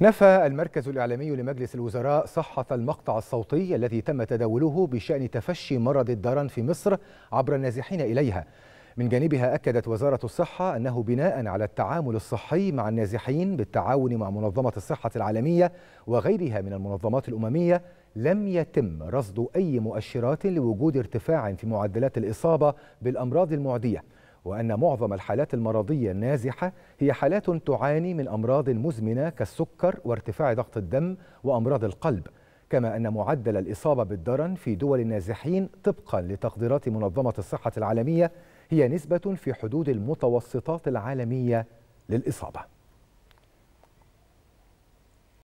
نفى المركز الإعلامي لمجلس الوزراء صحة المقطع الصوتي الذي تم تداوله بشأن تفشي مرض الدرن في مصر عبر النازحين إليها من جانبها أكدت وزارة الصحة أنه بناء على التعامل الصحي مع النازحين بالتعاون مع منظمة الصحة العالمية وغيرها من المنظمات الأممية لم يتم رصد أي مؤشرات لوجود ارتفاع في معدلات الإصابة بالأمراض المعدية وأن معظم الحالات المرضية النازحة هي حالات تعاني من أمراض مزمنة كالسكر وارتفاع ضغط الدم وأمراض القلب كما أن معدل الإصابة بالدرن في دول النازحين طبقا لتقديرات منظمة الصحة العالمية هي نسبة في حدود المتوسطات العالمية للإصابة